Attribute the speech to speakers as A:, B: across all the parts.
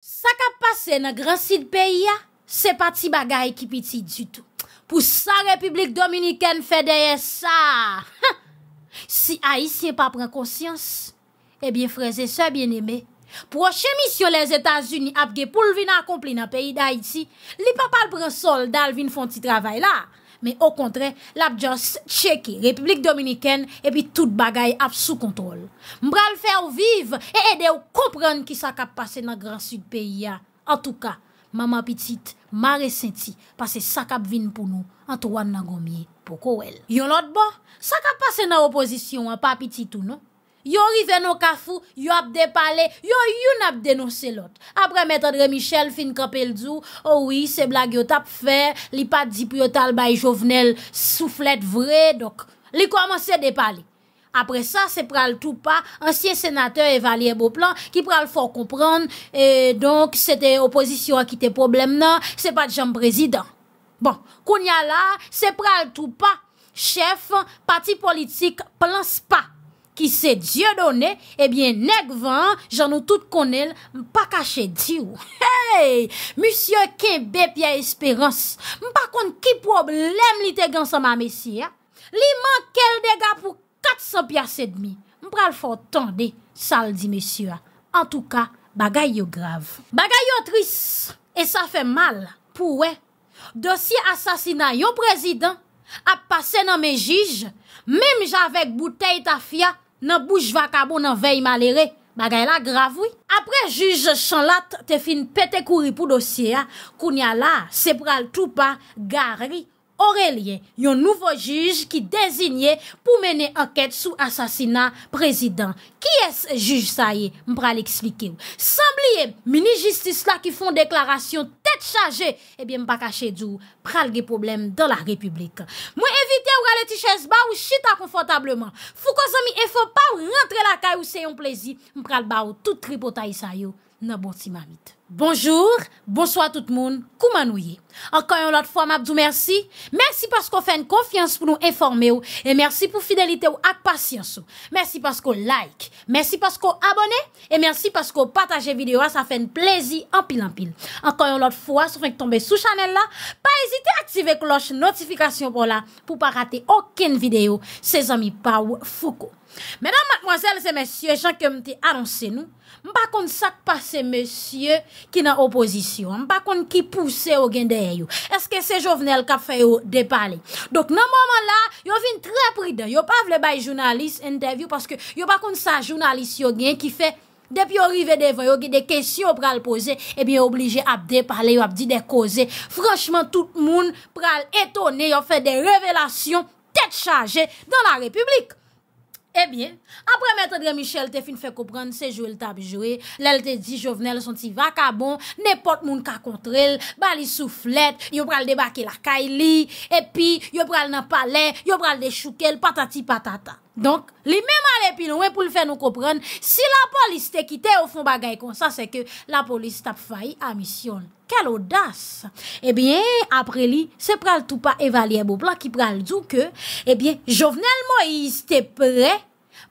A: Sa ka pase nan gran sid peyi ya, se pa ti bagay ki piti du tou. Pou sa Republik Dominikèn fè deye sa. Si Haitien pa pren konsyans, ebyen eh freze se bien eme. Proche misyon les Etats-Unis apge pou lvin akompli nan peyi da Haiti, li pa pal pren soldal vin fon ti travay la. Men o kontre, l ap jos cheke Republik Dominiken e pi tout bagay ap sou kontrol. Mbra l fè ou vive e ede ou kompran ki sakap pase nan Gran Sudpeya. An tou ka, mama pitit, ma resenti pase sakap vin pou nou an tou an nan gomye pou kowel. Yon lot bo, sakap pase nan opozisyon an pa pitit ou nou. Yon rive nou kafou, yon ap depale, yon yon ap denose lot Apre met Andre Michel fin kapel zou Ouwi, oh se blag yo tap fe Li pat dipiotal bay jovenel Souflet vre, dok Li komanse depale Apre sa, se pral tou pa Ansyen senate evalye bo plan Ki pral for kompran E donk, se te opozisyon akite problem nan Se pat jom prezident Bon, koun ya la, se pral tou pa Chef, pati politik Plans pa Ki se Diyo done, ebyen eh nek van, jan nou tout konel, pa kache Diyo. Hey, monsye ke bep ya esperans. Mpa kon ki problem li tegan sa ma mesye. Li mankel dega pou 400 piase dmi. Mpral fò tande, sal di mesye. En tout ka, bagay yo grav. Bagay yo tris, e sa fe mal pou we. Dosye asasina yo prezident, ap pase nan me jige, mem javek boutey ta fia, nan bouche vakabo nan vey malere. Bagay la gravoui. Apre juj chanlat te fin pete kouri pou dosye, koun ya la, se pral toupa garri. Aurelien, yon nouvo juj ki dezignye pou mene anket sou asasina prezident. Ki es juj sa ye? Mpral eksplike ou. Samblie, mini jistis la ki fon deklarasyon tete chaje, ebyen mpa kache djou pral ge probleme do la republik. Ou gale ti ches ba ou chita konfortableman Fou ko zomi e fò pa ou rentre la kay ou se yon plezi Mpral ba ou tout tripotay sa yo nan boti mamit. Bonjour, bonsoi tout moun, koumanouye. Ankan yon lot fwa, mabdou, mersi. Mersi paskou fèn konfians pou nou informe ou, e mersi pou fidelite ou apasyans ou. Mersi paskou like, mersi paskou abone, e mersi paskou pataje videyo a sa fèn plezi anpil anpil. Ankan yon lot fwa, sou fèn k tombe sou chanel la, pa ezite aktive kloche notifikasyon pou la, pou pa rate oken videyo se zami pa ou foko. Mèdame, mademoiselle, sè mèsyè, jankèm te aronsè nou Mpakon sak pa sè mèsyè ki nan oposisyon Mpakon ki pousse yo gen deyè yo Eske se jovenel kap fè yo depalè Dok nan mouman la, yo vin trè pridè Yo pavle bay jounalist, interview Paskè yo pakon sa jounalist yo gen ki fè Depi yo rive devan, yo gen dey kèsyon pral pose Ebyen eh oblige ap depalè, yo ap di dekose Franschman tout moun pral etone Yo fè dey revelasyon, tèt charge dan la republik Ebyen, eh apre metadre Michel te fin fe kopran se jowe l tabi jowe, l el te di jovenel son ti vakabon, nepot moun ka kontrel, bali souflet, yobral de bake la kaili, epi yobral nan pale, yobral de choukel, patati patata. Donk, li menman le pilouen pou li fè nou kopren, si la polis te kite ou fon bagay kon, sa se ke la polis tap fay amisyon. Kel odas! Ebyen, eh apre li, se pral tou pa evalye bou plan ki pral djou ke, ebyen, eh jovenel mo yi ste pre,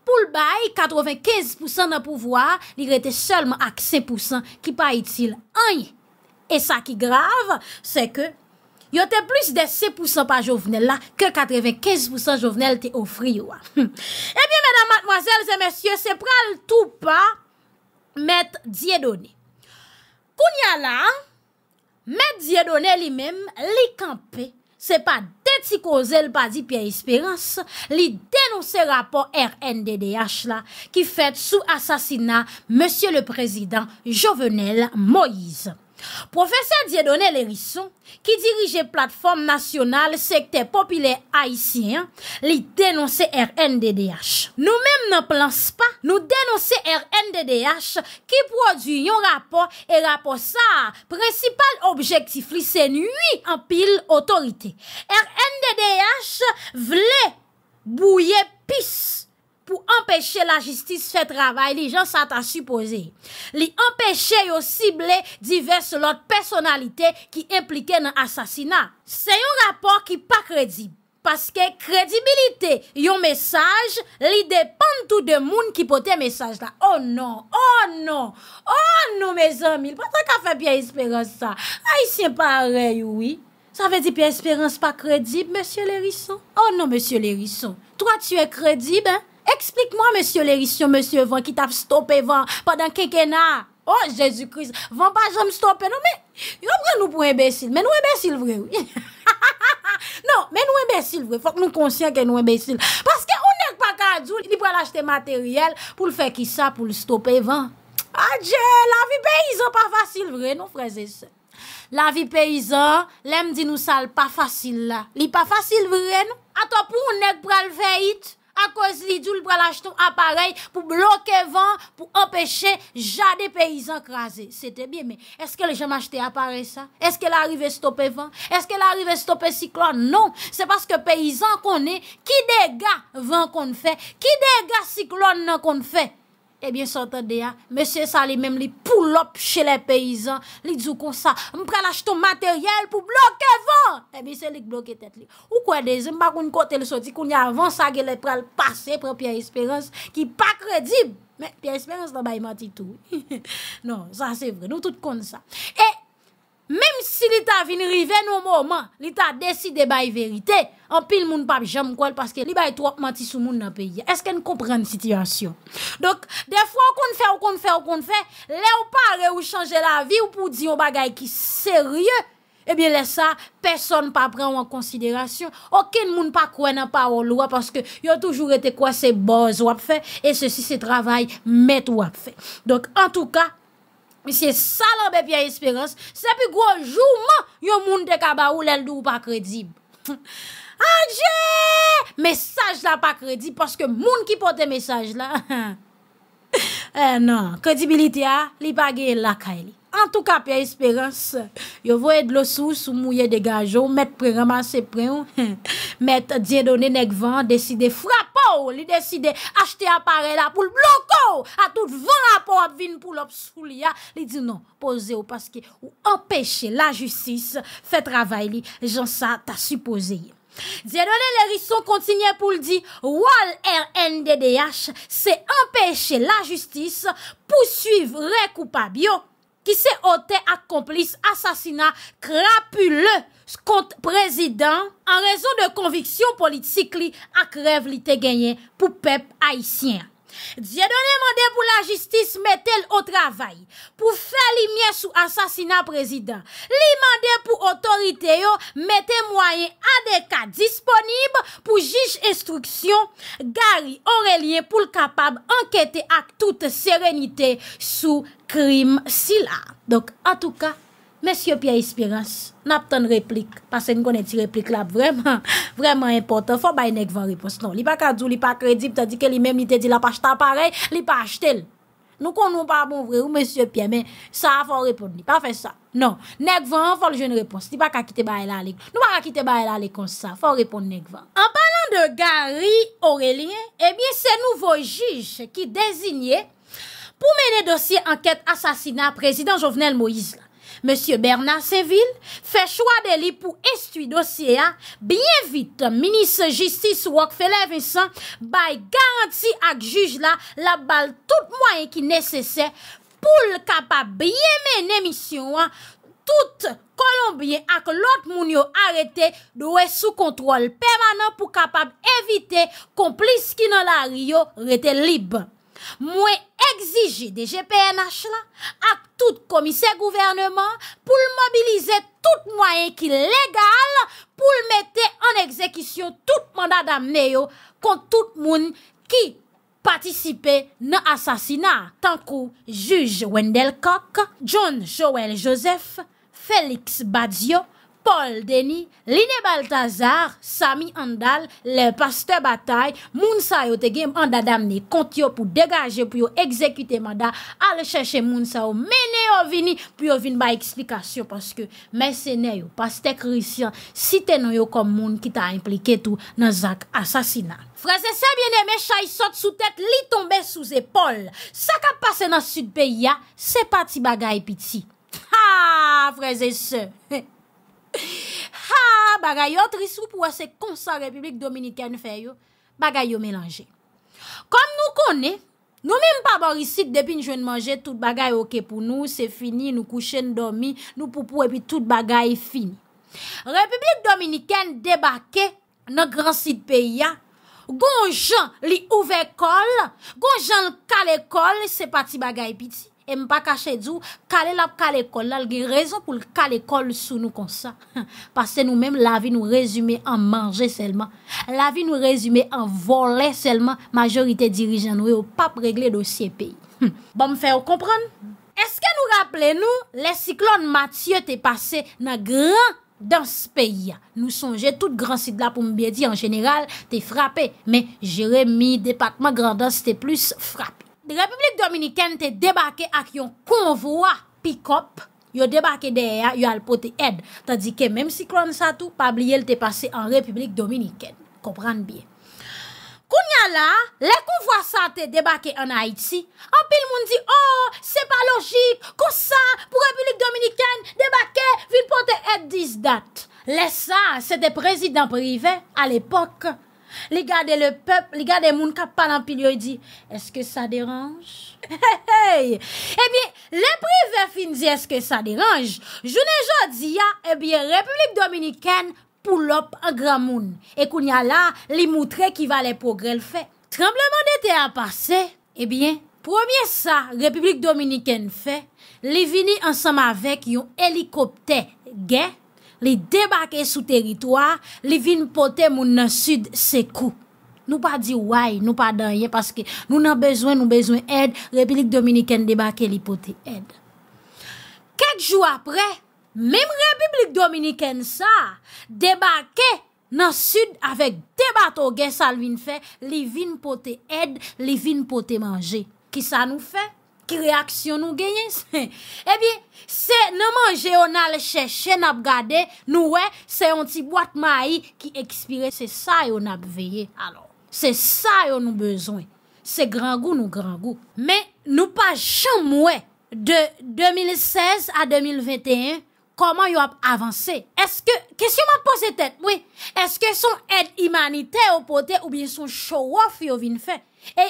A: pou l bay, 95% nan pouvwa, li rete selman ak 6% ki pay itil any. E sa ki grav, se ke... Yo te plis de 7% pa jovenel la ke 95% jovenel te ofri yo a. E biye, mèdam, mwazèl, zè mèsyè, se pral tou pa mèt diè donè. Koun ya la, mèt diè donè li mèm, li kampe, se pa deti ko zè l'padi piè espérans, li denonsè rapor RNDDH la ki fèt sou asasina mèsyè le prezidant jovenel Moïse. Profeseur Diedonel Erisson, ki dirije platforme nasyonal sekte popile haisyen, li denonsè RNDDH. Nou mèm nan planse pa, nou denonsè RNDDH ki produyon rapor e rapor sa. Principal objektif li se nui anpil otorite. RNDDH vle bouye pis. pou empèche la jistis fè travèl, li jan satan suppose. Li empèche yo sible divers lot personalite ki implike nan asasina. Se yon rapor ki pa kredib, paske kredibilite. Yon mesaj, li depan tout demoun ki pote mesaj la. Oh non, oh non, oh non, me zanmil, patra ka fè pi espérans sa. Ay, syen parey, oui. Sa fè di pi espérans pa kredib, Monsie Lerisson? Oh non, Monsie Lerisson, toa tu e kredib, hein? Eksplik mwen, monsye lerisyon, monsye van ki taf stopè van padan kekena. Oh, Jezu kriz, van pa jom stopè. Non, men, yon pre nou pou embesil. Men nou embesil vre. Non, men nou embesil vre. Fok nou konsyen ke nou embesil. Paske, ou nèk pa kajou, li pre l'achete materyel pou l'fè ki sa pou l'stopè van. Adje, la vi peyizan pa fasil vre, nou freze se. La vi peyizan, lem di nou sal pa fasil la. Li pa fasil vre, nou. Ata pou ou nèk pre l'fè ite? a kouz li djou li pral achete aparey pou blokè van pou empèche jade peyizan krasè. Se te bie men, eske le jem achete aparey sa? Eske la arrive stopè van? Eske la arrive stopè siklon? Non, se paske peyizan konè ki dega van kon fè, ki dega siklon nan kon fè. Ebyen sot an de ya, mese sa li mem li pou lop che le peyizan, li djou kon sa, mpre lach ton materyel pou bloke van, ebyen se lik bloke tet li. Ou kwa de ze, mba koun kote le soti koun ya avan sa ge le prel pase pre Pia Esperance ki pa kredib, men Pia Esperance la bay mati tou. Non, sa se vre, nou tout kon sa. Si li ta vin riven ou mouman Li ta deside bay verite An pil moun pap jem mkwal Paske li bay trok mati sou moun na peye Eske n kompren situasyon Dok defwa ou kon fè ou kon fè ou kon fè Le ou pare ou chanje la vi Ou pou di yo bagay ki serye Ebyen lesa Person pa pren ou an konsiderasyon Okin moun pa kwen an pa ou lwa Paske yo toujou rete kwa se boz wap fè E se si se travay met wap fè Dok an touka Misye salanbe, Pia Espérance, sepi gwojouman yon moun de kaba ou lèl dou pa kredib. Anjè, mesaj la pa kredib, paske moun ki pote mesaj la. Non, kredibilite a, li page lakay li. An tou ka, Pia Espérance, yo voye dlo sou sou mouye de gajo, met preman sepren, met dje donen ek van, desi de frap. Li deside achete apare la pou l'bloko A tout vran pa ap vin pou l'obsfouli ya Li di nan, pose ou paske ou empèche la justis Fè travay li, jansan ta supose Diyadone le rison kontinye pou ldi Wal RNDDH se empèche la justis Pousuiv re koupa bio Ki se ote akkomplis asasina krapule kont prezident an rezon de konviksyon politik li ak rev li te genyen pou pep haisyen. Dje donen mande pou la jistis metel o travay pou fe li mye sou ansasina prezident. Li mande pou otorite yo meten mwayen adeka disponib pou jish instruksyon Gary Aurelien pou l kapab anketen ak tout serenite sou krim sila. Dok, an tou ka. Monsie Pia Espirans, nap tan replik, pase n konen ti replik la, vreman, vreman impotant, fò bay Nekvan repons. Non, li pa kadou, li pa kredib, tadi ke li mem nite di la pa chta parey, li pa achte l. Nou konon pa moun vre ou Monsie Pia, men, sa fò non, repons, li pa fè sa. Non, Nekvan fò lje n repons, li pa kakite bay la lekons, li pa kakite bay la lekons sa, fò repons Nekvan. An palan de Gary Aurelien, ebyen eh se nouvo jige ki dezinyè pou mene dosye anket asasina prezident Jovenel Moïse la. Monsie Bernard Seville fè chwa de li pou estui dosye a, byen vit, minis justice Wokfele Vincent bay garanti ak juj la, la bal tout mwayen ki nese se, pou l kapab byen men emisyon an, tout kolombien ak lot moun yo arete do we sou kontrol permanent pou kapab evite komplis ki nan la ryo rete lib. Mwen egziji de GPNH la ak tout komise gouvernement pou l mobilize tout mwayen ki legal pou l mette an ekzekisyon tout mandat damneyo kont tout moun ki patisipe nan asasina. Tankou juj Wendell Koch, John Joel Joseph, Felix Badiou. Pol Deni, Lini Baltazar, Samy Andal, le paste batay, moun sa yo te gem an da damne kont yo pou degaje pou yo ekzekute mada al chèche moun sa yo menè yo vini pou yo vini ba eksplikasyon paske mè sè nè yo paste krisyan si te nou yo kom moun ki ta implike tou nan zak asasinan. Freze se bine mè chay sot sou tèt li tombe sou zè pol, sa ka pase nan sud pe ya, se pati bagay piti. Ha! Freze se! Ha, bagayot risou pou wase konsan Republik Dominiken feyo, bagayot melange Kom nou kone, nou mim pa borisit depi nou jwen manje, tout bagay ok pou nou, se fini, nou kouche, nou domi, nou poupou epi, tout bagay fini Republik Dominiken debake nan gran sit peya, gonjan li ouve kol, gonjan kal ekol, se pati bagay piti E mpa kache djou, kale lap kale kol, lal ge rezon pou kale kol sou nou konsa. Pase nou menm la vi nou rezume an manje selman, la vi nou rezume an vole selman, majorite dirijan nou e ou pap regle dosye peyi. Ba mfe ou kompran? Eske nou rappele nou, le siklon matye te pase nan gran dans peyi ya. Nou sonje tout gran sit la pou mbe di an general, te frape, men jere mi depakman grandans te plus frape. Republik Dominiken te debake ak yon konvoi pick-up. Yo debake deye, yo al poti ed. Tadi ke mèm si kran sa tou, pabliye l te pase an Republik Dominiken. Kopran biye. Kou nyan la, le konvoi sa te debake an Haiti, an pil moun di, oh, se pa logip, kousa pou Republik Dominiken debake, vil poti ed dis dat. Lesa, se te prezident prive, al epok, Liga de le pep, liga de moun kap pa nan pilyo, e di, eske sa deranj? Ebyen, le prive finzi eske sa deranj? Jounen jodi ya, ebyen Republik Dominikèn poulop an gran moun. E koun ya la, li moutre ki va le progre l fe. Trembleman de te apase, ebyen, eh promye sa Republik Dominikèn fe, li vini ansam avek yon helikopte gen, Li debake sou teritwa, li vin pote moun nan sud se kou. Nou pa di waj, nou pa danyen, paske nou nan bezwen, nou bezwen ed, Republik Dominikèn debake li pote ed. Kèk jou apre, mèm Republik Dominikèn sa, debake nan sud avèk debato gen salvin fè, li vin pote ed, li vin pote manje. Ki sa nou fè? Ki reaksyon nou genyes? Ebyen, se nou manje ou nan le chèche, nan ap gade, nou wè, se yon ti boat ma yi ki ekspire. Se sa yon ap veye. Se sa yon nou bezoy. Se gran gou nou gran gou. Men nou pa chan mwè, de 2016 a 2021, koman yon ap avanse? Eske, kesyon man pose tèt? Eske son ed imanite ou pote, ou bie son chowof yon vin fè? E,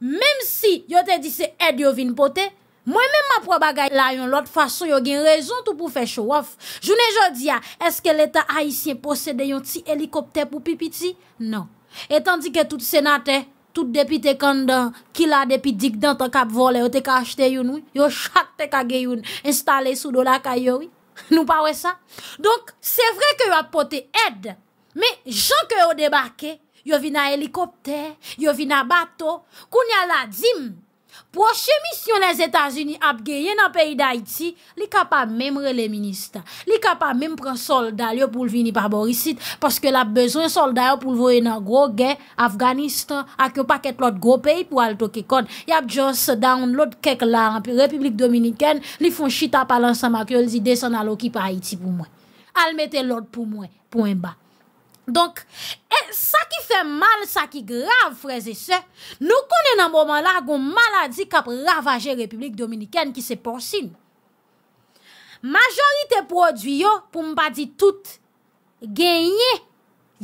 A: Mem si yo te dise ed yo vin pote, mwen men ma proba gay la yon lot fason yo gen rezon tout pou fè chowof. Jounen jò di ya, eske l'Etat haisyen posede yon ti helikopter pou pipiti? Non. Etan di ke tout senate, tout depite kanda, kila depite dikdant an kap vole, yo te ka achte yon ou, yo chak te ka ge yon installe sou do la kayo ou. Nou pawe sa? Donk, se vre ke yo apote ed, men jan ke yo debake... Yo vina helikopter, yo vina bato, koun ya la zim. Proche misyon les Etats-Unis ap geye nan peyi d'Haïti, li ka pa memre le ministan. Li ka pa mem pren solda yo pou vini par borisit, paske la bezon solda yo pou vwoye nan gro gen, Afganistan, ak yo paket lot gro peyi pou al toke kon. Ya ap jons se down lot kek la, republik dominiken, li fon chita palan sa makyo, li zi desen al okipa Haïti pou mwen. Al mette lot pou mwen, pou mwen bak. Donk, sa ki fe mal, sa ki grav, fraze se, nou konen nan mouman la goun maladi kap ravaje Republik Dominiken ki se porsin. Majorite prodwyo pou mba di tout genye,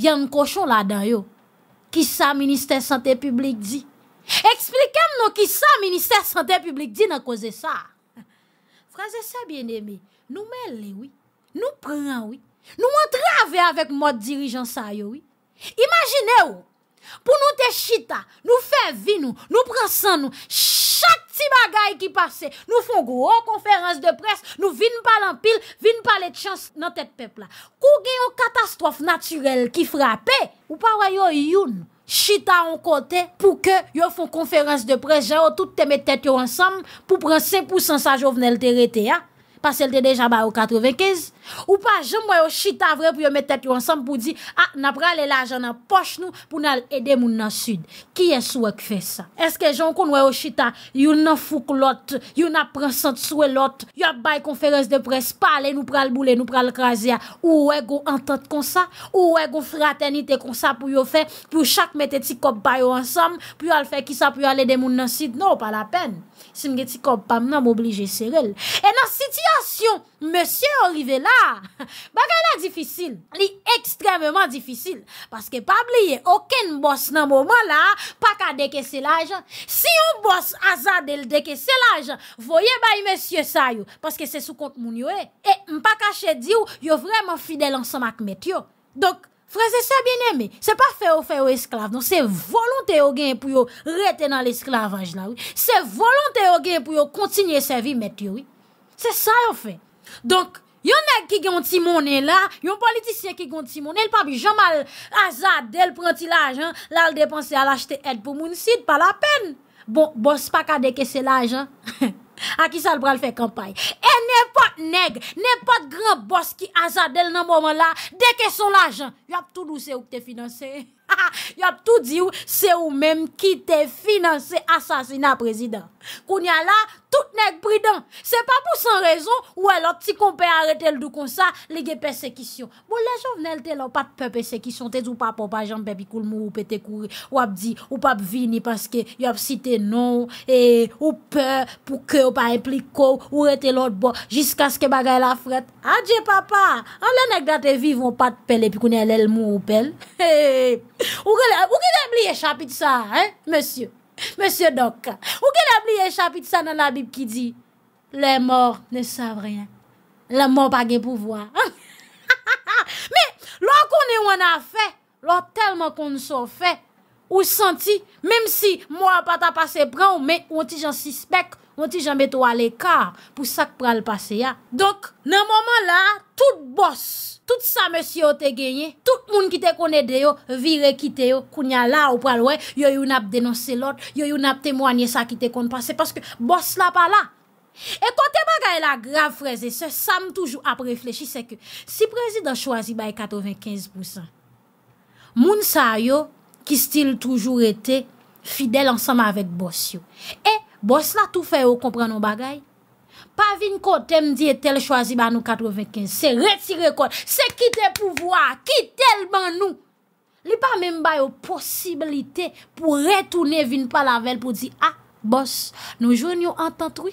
A: yon koshon la dayo, ki sa Ministè Santè Publik di. Eksplikem nou ki sa Ministè Santè Publik di nan koze sa. Fraze se, bien eme, nou mel li, nou pran, oui. Nou montre avè avèk mod dirijan sa yo wè. Imajine ou, pou nou te chita, nou fè vi nou, nou pransan nou, chak ti bagay ki pase, nou fon gro konferans de pres, nou vin pa l'ampil, vin pa lè tchans nan tèt pepla. Kou gen yo katastrof naturel ki frape, ou pa wè yo youn chita an kote pou ke yo fon konferans de pres, jè yo tout te met tèt yo ansam pou pransen pou san sa jovnel tè rete ya. Pase el te deja ba ou 95? Ou pa jom wè yo chita vre pou yo metet yo ansam pou di a, nan pralè non, la janan poch nou pou nan edemoun nan sud. Ki es wè kfe sa? Eske jom kon wè yo chita, yon nan fouk lot, yon nan pransant souwe lot, yon bay konferens de pres, pale nou pral boule, nou pral krasia, ou wè go antat kon sa, ou wè go fraternite kon sa pou yo fe, pou chak metet ti kop bayo ansam, pou yo al fe ki sa pou yo al edemoun nan sud, nou pa la pen. Simge ti kop pa mnam oblige ser el. E nan sit yo, Sasyon, monsye orive la, baka la difisil, li ekstrememan difisil. Paske pabliye, oken mbos nan mouman la, paka deke selajan. Si yon mbos azadel deke selajan, voye bay monsye sa yo, paske se sou kont moun yo e. E mpa kache diyo, yo vreman fidel ansamak met yo. Donk, freze se bieneme, se pa feyo feyo esklave, donk se volonte ogen pou yo rete nan l'esklave anj la yo. Se volonte ogen pou yo kontinye se vi met yo yo. Se sa yon fe. Donk, yon neg ki gyan ti mounen la, yon politisyen ki gyan ti mounen, el pabijan mal azad del pranti la ajan, la l depanse al achete et pou mounisid, pa la pen. Bon, bos pa ka deke se la ajan, a ki sal pral fe kampay. E nepot neg, nepot gran bos ki azad del nan mounen la, deke son la ajan. Yop tou nou se ou te finanse. Yop tou di ou se ou menm ki te finanse asasina prezident. Koun ya la, koun ya la, Sout nèk pridan, se pa pou san rezon, wè lò ti kompè aretèl dò kon sa, lè gè persekisyon. Mwò lè jòv nèl tè lò, pat pe persekisyon, tè zou pap opajan, bebi koul mou, pe te kouri, wap di, wap ap vini, paske yop site non, e, wap pe pou kè, wap ap implik kò, wè tè lò d'bon, jiska skè bagay la fred. Adje papa, an lè nèk datè viv, wap pat pel, epi kounè lè l mou, ou pel. Ou ki dèm li e chapit sa, hein, monsye? Monsie Dok, ou gen ap liye chapit sa nan la bib ki di? Le mor ne sav reyen. Le mor pa gen pouvoi. Me, lor konen wana fe, lor telman konen so fe, ou santi, mem si mwa pata pase pre ou me, ou ti jan sispek, Mwen ti jambet wale ka pou sak pral pase ya. Donk, nan moman la, tout boss, tout sa monsi yo te genye, tout moun ki te konede yo, vire ki te yo, kounya la ou pral we, yo yon ap denonse lor, yo yon ap temwanye sa ki te konpase, paske boss la pa la. E kote mga yon la grav prezi, se sam toujou ap reflechi, se ke si prezi dan chwazi bay 95%, moun sa yo, ki stil toujou rete, fidel ansam avet boss yo. E moun, Bos la tou fè ou kompren nou bagay. Pa vin kote m di etel chwazi ba nou 95. Se retire kote. Se kite pou vwa. Ki tel ban nou. Li pa men ba yo posibilite pou retoune vin pa la vel pou di. Ha, ah, bos. Nou jwen yo antantou.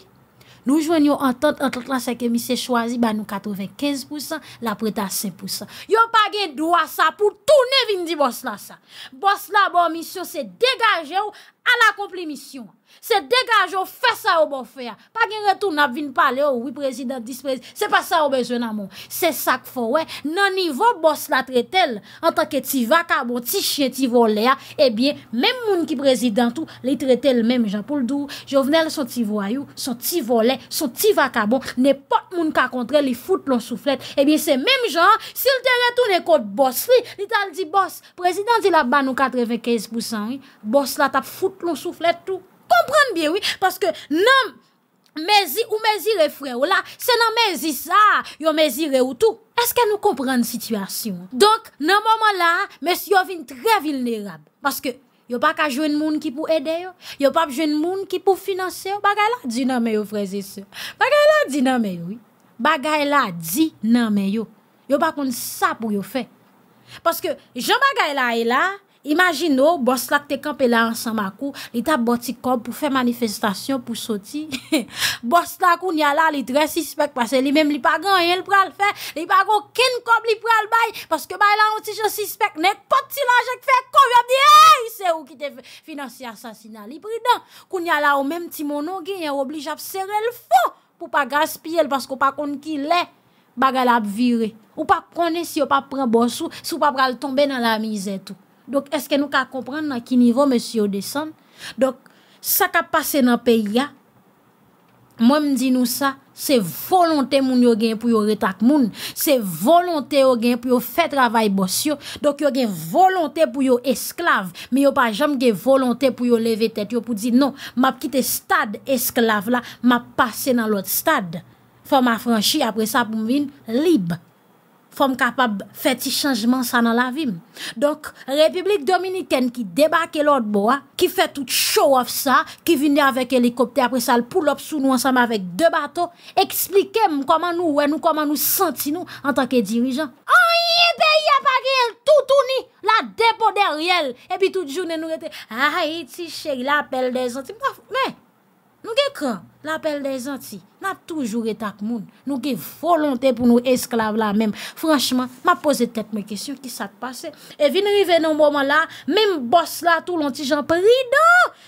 A: Nou jwen yo antantou. Antantou la seke mi se chwazi ba nou 95%. La preta 5%. Yo page dwa sa pou toune vin di bos la sa. Bos la bon misyo se degaje ou. a bon oh, oh, non, la komplemisyon. Se degaj ou fe sa ou bo fe a. Pa gen retoun ap vin pale ou oui prezident, dis prezident. Se pa sa ou bejwen a moun. Se sak fowe, nan nivou bos la tretel an tanke ti vakabon, ti chen ti vole a, ebyen, mem moun ki prezident ou, li tretel mèm jan pou l'dou, jo vene al son ti voyou, son ti vole, son ti vakabon, ne pot moun ka kontre li foute lon souflet. Ebyen, eh se mèm jan, sil te retoun e kote bos li, li tal di bos, prezident di la banou 95%, bos la tap foute l'on soufflet tout. Comprendre bien, oui, parce que non, mezi ou le frère ou là, c'est non mezi ça, yo mesire ou tout. Est-ce que nous comprenons situation? Donc, dans moment là, monsieur vient très vulnérable parce que Yo pas ka une moun ki pou ede yo. Yo pas pa une moun ki pou financer yo. Bagay la non nan men yo freze c'est Bagay la di non mais yo. Bagay la Non mais men yo. Yo pas qu'on sa pou yo Parce que que bagay la est là Imagin nou, oh, bos lak te kampe la ansan makou, li ta boti kob pou fe manifestasyon pou soti. Bos lak ou nyal la li tre sisepek, pase li mem li pa gan, yon li pral fe, li pa gan kin kob li pral bay, paske bay lan ou ti jen sisepek, nek poti lan jek fe kob, yon di, hey, se ou ki te finansi asasina li pridan. Kou nyal la ou menm ti mono gen, yon oblij ap sere l fo pou pa gaspye l, paske ou pa kon ki le bagal ap vire. Ou pa kone si ou pa pran bos ou, si ou pa pral tombe nan la mizet ou. Donk, eske nou ka kompren nan ki nivou mwen si yo desen? Donk, sa ka pase nan pe ya, mwen mdi nou sa, se volonte moun yo gen pou yo retak moun. Se volonte yo gen pou yo fe travay bos yo. Donk, yo gen volonte pou yo esklave. Men yo pa jam gen volonte pou yo leve tet. Yo pou di, non, map kite stade esklave la, map pase nan lot stade. Fa ma franshi apre sa pou mwen vin libe. Fòm kapab fè ti chanjman sa nan la vim. Donk, Republik Dominikèn ki debake lòd bo a, ki fè tout show off sa, ki vini avèk helikopte apre sa l'poulop sou nou ansam avèk dè batò, eksplikem koman nou wè nou, koman nou senti nou an takè dirijan. An yi pe yi apake el, toutouni la depo deryèl, epi tout jounen nou rete, a yi ti chèk la apel de zanti, mè. Nou gen kran, l'apel de zanti, nan toujou re tak moun. Nou gen volonte pou nou esklave la men. Franchman, ma pose tet me kesyon, ki sa te pase? E vinri ven nou mouman la, men mbos la, tou lonti, jan pri do!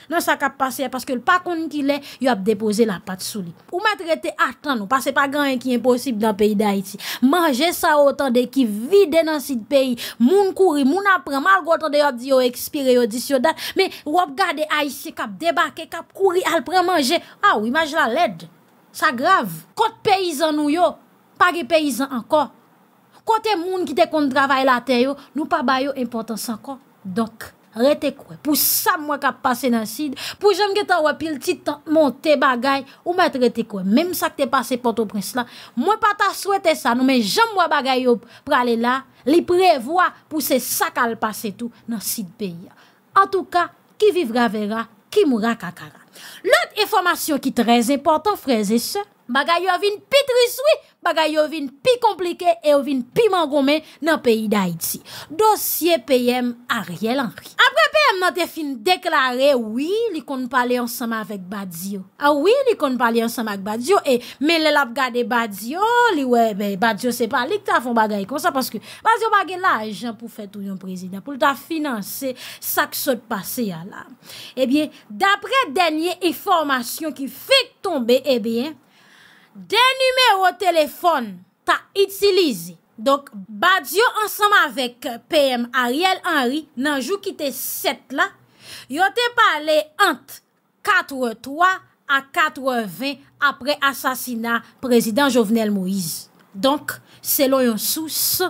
A: Nan sa kape pase, paske l pakoun ki le, yop depose la pat souli. Ou ma trete atan nou, pase pa gan yon ki imposib nan peyi da iti. Mange sa o tan de, ki vide nan sit peyi, moun kouri, moun apreman, mal gote de yop di yo ekspire, yo disyo dat, me wop gade a isi, kap debake, kap kouri, alpreman Ah, ou imaj la led, sa grave Kote peyizan nou yo, pa ge peyizan anko Kote moun ki te kont travay la te yo, nou pa bayo impotans anko Donk, rete kwe, pou sa mwen ka pase nan sid Pou jem ge ta wapil titan, monte bagay, ou mwen rete kwe Mem sa ke te pase pote ou prins la Mwen pa ta swete sa, nou men jem mwen bagay yo prale la Li prevoa pou se sa kal pase tou nan sid beya An tou ka, ki vivra vera, ki mwra kakara Lout informasyon ki trez importan freze se, bagay yo avin petri soui. bagay yo vin pi komplike e yo vin pi man gome nan peyi da iti. Dosye PM a rye lan ri. Apre PM nan te fin deklare, oui, li kon pali ansama vek Badiou. A, oui, li kon pali ansama vek Badiou. E, men le lap gade Badiou, li we, be, Badiou se pali ki ta fon bagay kon sa, paske Badiou bagay la ajan pou fe tou yon prezident, pou ta finanse sakso de pase ya la. E, biye, dapre denye informasyon ki fit tombe, e, biye, De numero telefon ta itilize, donk badyo ansama vek euh, PM Ariel Henry nanjou ki te set la, yo te pale ant 4.3 a 4.20 apre asasina prezident Jovenel Moïse. Donk, selon yon sous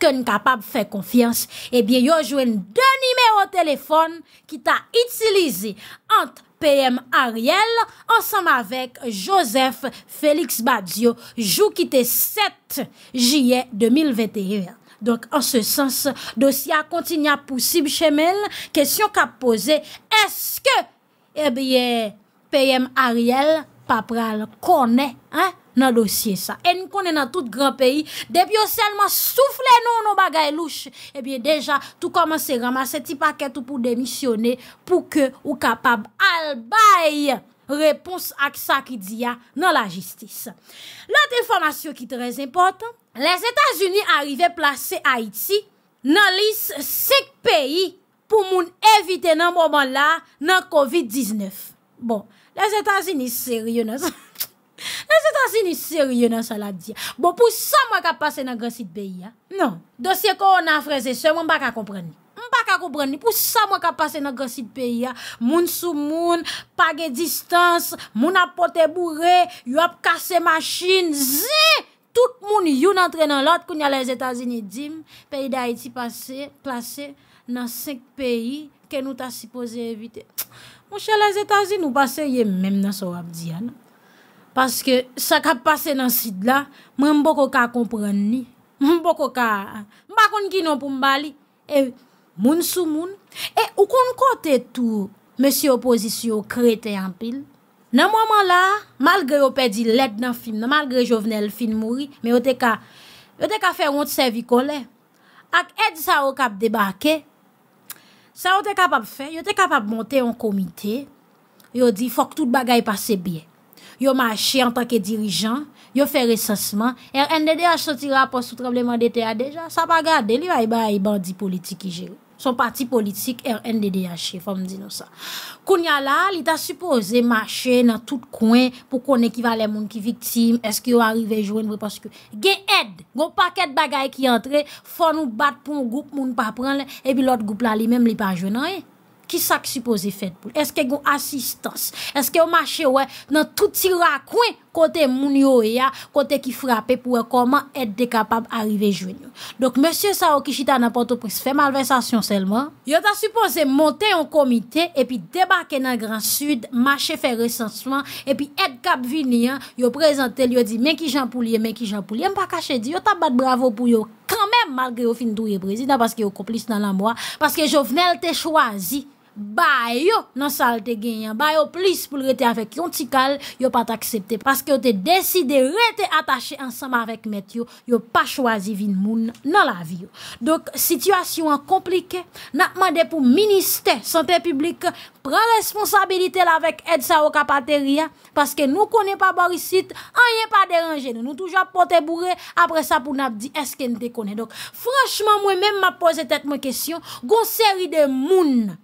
A: ke n kapap fè konfians, ebyen yon jwen dè nimeyon tèlefon ki ta itilizi ant PM Ariel ansanm avèk Joseph Félix Badiou jou ki te 7 jyè 2021. Donk, an se sens, dosya kontinia pousib chèmen, kèsyon ka pose, eske ebyen eh PM Ariel papral konè, hein? nan dosye sa. E nou konen nan tout gran peyi, debi yo selman souffle nou nou bagay louche, ebyen deja, tou komanse ramase ti paket pou demisyone pou ke ou kapab albay repons ak sa ki diya nan la jistis. Lote informasyon ki trez import, les Etats-Unis arrive plase Haiti nan lis sek peyi pou moun evite nan mouman la nan COVID-19. Bon, les Etats-Unis seriou nan sa... ni serye nan sa wap diyan. Bo pou sa mwen ka pase nan gansit peyi ya? Non. Dosye ko ou nan freze se, mwen baka kompreni. Mwen baka kompreni. Pou sa mwen ka pase nan gansit peyi ya? Moun sou moun, page distans, moun apote bourre, yop kase masjin, zi! Tout moun yon entre nan lot koun ya les Etats-Unis dim, peyi da iti pase, place, nan sek peyi ke nou ta sipoze evite. Mwen che les Etats-Unis ou pase yon mwen nan sa wap diyan, nan? Paske sa kap pase nan sid la, mwen mboko ka kompren ni. Mwen mboko ka, mbakoun ki nou pou mbali. E moun sou moun. E ou kon kote tou, mwen si opozisyon krete yon pil. Nan mwaman la, malgre yo pedi led nan film nan, malgre jo vene l film mwori, me yo te ka, yo te ka fe yon servikole. Ak edi sa yo kap debake, sa yo te kap ap fe, yo te kap ap monte yon komite. Yo di, fok tout bagay pase biye. yo mache en tanke dirijan, yo fe resesman, RNDD a soti rapos ou tremble mandete a deja, sa pa gade, li va yi ba yi bandi politik ki jere. Son parti politik, RNDD a che, fòm di nou sa. Kounya la, li ta suppose mache nan tout kouen pou kon ekivalen moun ki viktim, eske yo arive joen vwe paske. Ge ed, gon pak ed bagay ki entre, fò nou bat pou moun goup moun pa pran le, epi lot goup la li menm li pa joen nan e. Chi sa ki suppose fèt pou? Eske goun asistans? Eske ou mache wè nan touti rakwen kote moun yo e ya? Kote ki frape pou wè e koman et de kapab arrive jwen yo? Dok monsie Sao Kishita nan Porto Pris fè malversasyon selman? Yo ta suppose monte yon komite epi debake nan Gran Sud, mache fè resansman, epi et kap vini an, yo prezante lyo di men ki jampou liye, men ki jampou liye, men pa kache di yo ta bat bravo pou yo kanmen malgre yo fin dou ye prezina paske yo komplis nan la mwa, paske jo vnel te chwazi, Bayo nan sal te genyen Bayo plis pou rete avèk yon tikal Yo pat akseptè Paske yo te deside rete atache ansam avèk met yo Yo pa chwazi vin moun nan la vi yo Dok, situasyon an komplike Natman de pou minister Santè publik Pren responsabilite la vek Edsa Okapateria Paske nou kone pa borisit Anye pa deranje Nou nou toujap pote bourè Apre sa pou nap di eske nte kone Dok, franchman mwen mèm ma pose tèt mwen kesyon Gon seri de moun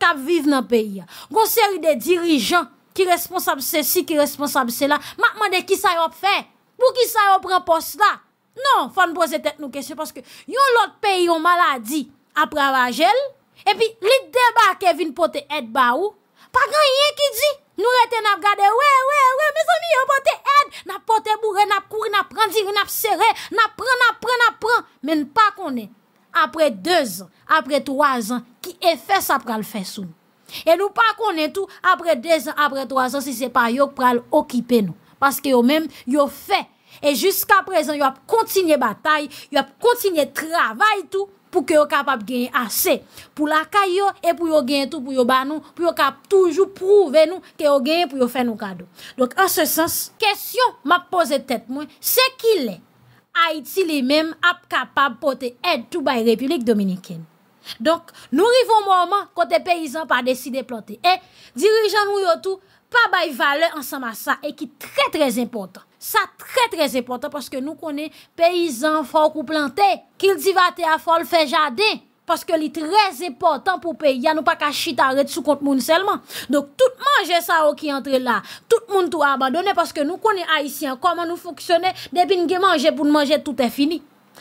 A: Kap vive nan peyi ya Gon seri de dirijan Ki responsab se si, ki responsab se la Makman de ki sa yo fe Bu ki sa yo pren pos la Non, fan boze tet nou kesye Yon lot peyi yon maladi A prav a jel E pi li deba ke vin pote ed ba ou Pa kan yon ki di Nou rete nap gade we we we Me zami yo pote ed Nap pote boure, nap kouri, nap pran Diri nap sere, nap pran, nap pran, nap pran Men pa konen apre 2 an, apre 3 an, ki e fè sa pral fè sou. E nou pa konen tou, apre 2 an, apre 3 an, si se pa yo pral okipe nou. Paske yo mèm, yo fè. E jusqu'a prezen, yo ap kontinye batay, yo ap kontinye travay tou, pou ke yo kapap genye asè. Pou la ka yo, e pou yo genye tou, pou yo ban nou, pou yo kap toujou prouve nou, ke yo genye pou yo fè nou kado. Donk, an se sens, kèsyon ma pose tèt mwen, se ki lè, Haiti li men ap kapab pote et tou bay Republik Dominikene. Donk nou rivon mouman kote peyizan pa deside pote et dirijan nou yotou pa bay vale ansama sa e ki tre trez importan. Sa tre trez importan paske nou konen peyizan fok ou plante, kil divate a fol fe jadey. Paske li trez epotan pou peyi, ya nou pa ka chita red sou kont moun selman. Dok tout manje sa o ki entre la, tout moun tou abadone, paske nou konen haisyen koman nou foksyone, depi nge manje pou nmanje tout e fini.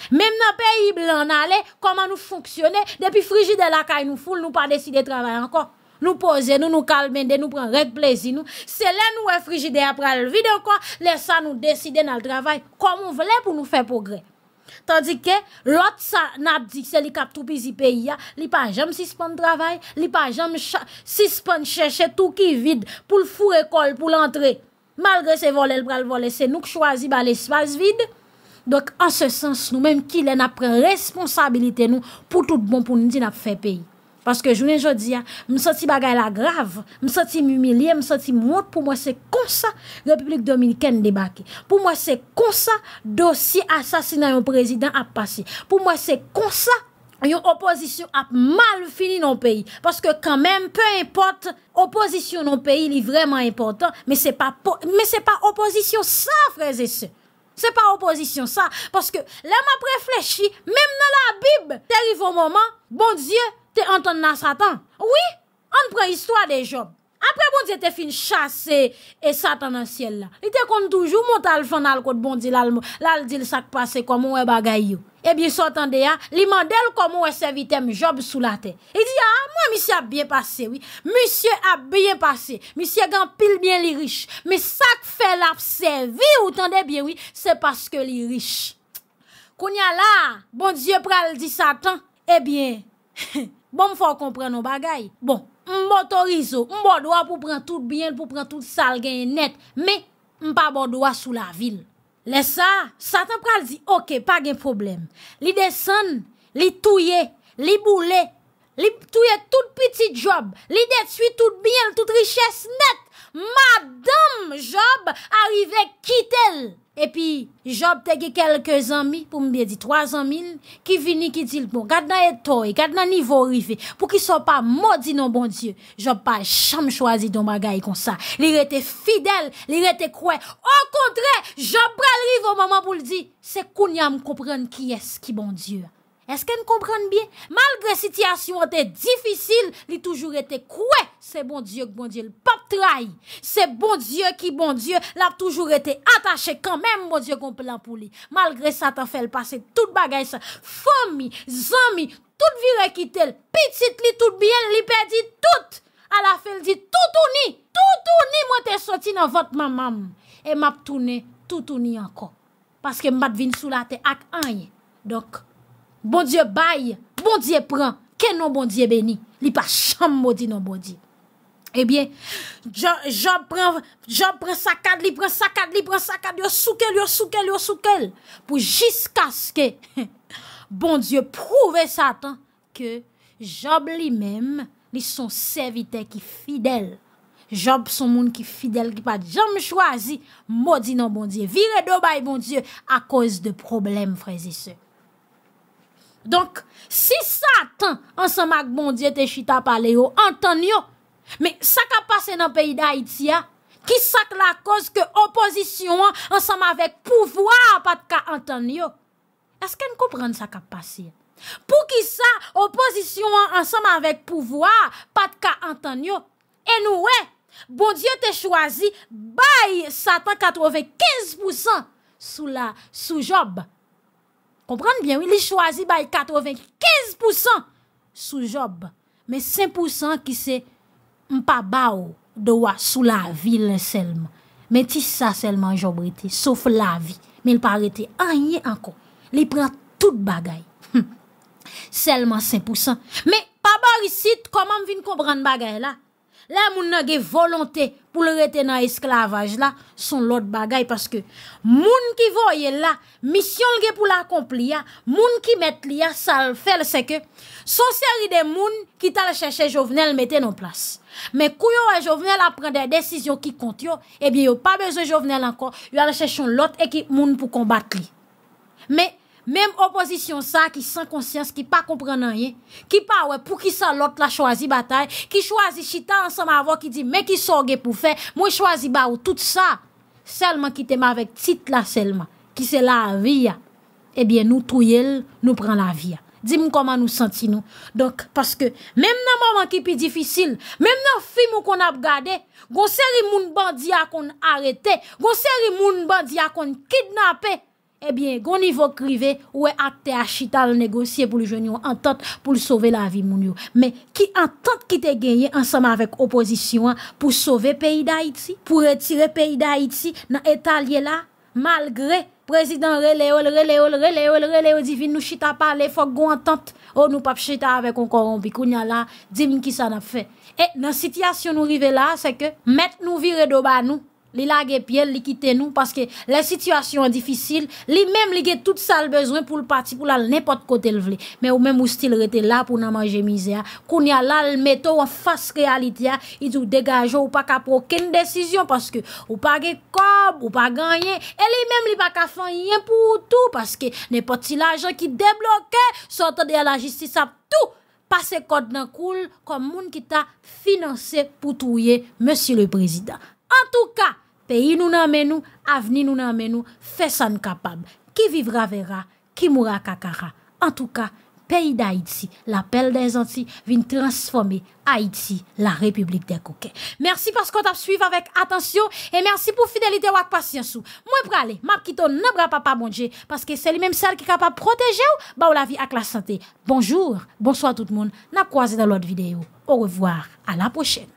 A: Mem nan peyi blan ale, koman nou foksyone, depi frigide la kay nou foule, nou pa deside travay anko. Nou pose, nou nou kalmende, nou pren red plezi nou. Se le nou e frigide apra el vide anko, lesa nou deside nan l travay, komon vle pou nou fe progre. Tandik ke lot sa nap dik se li kap trupi zi peyi ya Li pa jam sispan trabay Li pa jam sispan cheshe tout ki vide Pou l fou rekol pou l antre Malgre se vole l pral vole Se nou k chwazi bal espase vide Dok an se sens nou menm ki le nap pren responsabilite nou Pou tout bon pou nou di nap fe peyi Paske jounen jodi ya, msoti bagay la grav, msoti m'humiliye, msoti m'vote, pou mwen se konsa Republik Dominikène debake. Pou mwen se konsa dosi asasina yon prezident ap pase. Pou mwen se konsa yon opozisyon ap mal fini non peyi. Paske kanmen, peu importe, opozisyon non peyi li vreman important, men se pa opozisyon sa, freze se. Se pa opozisyon sa, paske lèman preflechi, mèm nan la bib, terivon mouman, bon dieu, te anton nan satan. Oui, an pre yistwa de job. Apre bon, ze te fin chase e satan nan siel bon eh la. Li te kon toujou, moun tal fon al kote bon di lal mo, lal di l sak pase komon we bagay yo. Ebyen sotan de ya, li mandel komon we se vitem job sou la ten. E di ya, moun misye ap bien pase, oui. Misye ap bien pase. Misye gan pil bien li riche. Me sak fe la se vitem de bien, oui. Se paske li riche. Koun ya la, bon diye pral di satan, ebyen, eh he he, Bon m fò kompren nou bagay. Bon, m botorizo, m bodwa pou pren tout biyen, pou pren tout sal gen net. Me, m pa bodwa sou la vil. Le sa, satan pral zi, ok, pa gen problem. Li desen, li touye, li boule, li touye tout piti job. Li detwi tout biyen, tout riches net. Madame Job, arrive kitel. Epi, Job tege kelke zanmi pou mbe di 300.000 ki vini ki di lpon. Gat nan etoy, gat nan nivou rive pou ki so pa modi nan bon dieu. Job pa chanm chwazi don bagay kon sa. Li rete fidel, li rete kwen. On kontre, Job pral rive o maman pou ldi, se koun ya mkopren ki eski bon dieu. Eske nou komprende biye? Malgre sityasyon ou te difisil, li toujou rete kwe, se bon diyo ki bon diyo, l pap trai. Se bon diyo ki bon diyo, l ap toujou rete atache, kanmen bon diyo konpe la pou li. Malgre sa ta fel pase tout bagay sa, fomi, zami, tout virè ki tel, pitit li tout biye, li pedi tout. A la fel di, tout ou ni, tout ou ni, mwen te soti nan vat mamam. E map toune, tout ou ni anko. Paske mba devine sou la te ak anye. Dok, Bondye bay, bondye pran, ken nan bondye beni, li pa chanm modi nan bondye. Ebyen, eh Job pran sakad, li pran sakad, li pran sakad, yo soukel, yo soukel, yo soukel, pou jiskaske. Bondye prouve satan ke Job li mem, li son servite ki fidel. Job son moun ki fidel, ki pa jam chwazi, modi nan bondye. Vire do bay bondye, a koz de problem frezi se. Donk, si satan ansema ak bondye te chita pale yo, anton yo. Me, sa ka pase nan peyi da itia, ki sak la koz ke opozisyon ansema vek pouvoar pat ka anton yo. Esken koupren sa ka pase? Pou ki sa, opozisyon ansema vek pouvoar pat ka anton yo. E nou we, bondye te chwazi bay satan 95% sou la soujobbe. Kompranm byen, li chwazi bay 95% sou job. Men 5% ki se mpa ba ou do wa sou la vil selman. Men ti sa selman job rete, souf la vi. Men l pa rete, an ye anko. Li pran tout bagay. Selman 5%. Men pa ba ou si, koman mvin kompran bagay la? Là, moun nan ge volonté pour le retenir dans esclavage là, son l'autre bagay parce que moun qui voye là, mission le pour l'accomplir, moun qui met li ça le fait c'est que son série des moun qui t'a chercher Jovenel mette en place. Mais kouyo et Jovenel a prendre des décisions qui comptent yo, eh bien yo pas besoin Jovenel encore, yo a chercher l'autre équipe moun pour combattre li. Mais Mem oposisyon sa ki san konsyans, ki pa kompren nan yin, ki pa wè pou ki sa lot la chwazi batay, ki chwazi chita ansan ma vò, ki di me ki soge pou fè, mwen chwazi ba ou tout sa, selman ki tem avèk tit la selman, ki se la avi ya, ebyen nou truyel, nou pran la avi ya. Dim koman nou senti nou. Donk, paske, mem nan moman ki pi difisil, mem nan fi moun kon ap gade, gonseri moun bandiya kon arete, gonseri moun bandiya kon kidnapè, Ebyen, eh gouni vok rive ou e ate a chita le negosye pou li jouni ou antant pou li sove la vi moun yo. Men, ki antant ki te genye ansama vek oposisyon pou sove peyi da iti, pou retire peyi da iti nan etalye la, malgre prezident releol, releol, releol, releol, releol divin nou chita pa le fok goun antant ou oh, nou pap chita avek on koron bikoun ya la, divin ki sa na fe. E, eh, nan sityasyon nou rive la, seke, met nou vire do ban nou, li la ge pye, li kite nou, paske la situasyon an difisil, li menm li ge tout sal bezwen pou l'pati, pou la l'nepot kote l vle. Men ou menm ou stil rete la pou nan manje mize ya, koun ya la l meto w an fase realite ya, idou degajo ou pa ka proken desisyon, paske ou pa ge kob, ou pa ganyen, e li menm li pa ka fanyen pou tout, paske nepot si la jen ki deblokè, sotan de la jistisa pou tout, pase kote nan koul, kom moun ki ta finanse pou touye, monsi le prezident. An touka, Pays nous nan men nou, nous nous nan men nou, fait vivra verra, qui mourra kakara. En tout cas, pays d'Haïti, l'appel des Antilles, vient transformer Haïti, la République des coquets. Merci parce qu'on t'a suivi avec attention et merci pour fidélité ou patience. Moi aller, m'a quitté n'a bras papa mon Dieu parce que c'est lui même celle qui est capable de protéger ou, bah, la vie avec la santé. Bonjour, bonsoir tout le monde. N'a croisé dans l'autre vidéo. Au revoir, à la prochaine.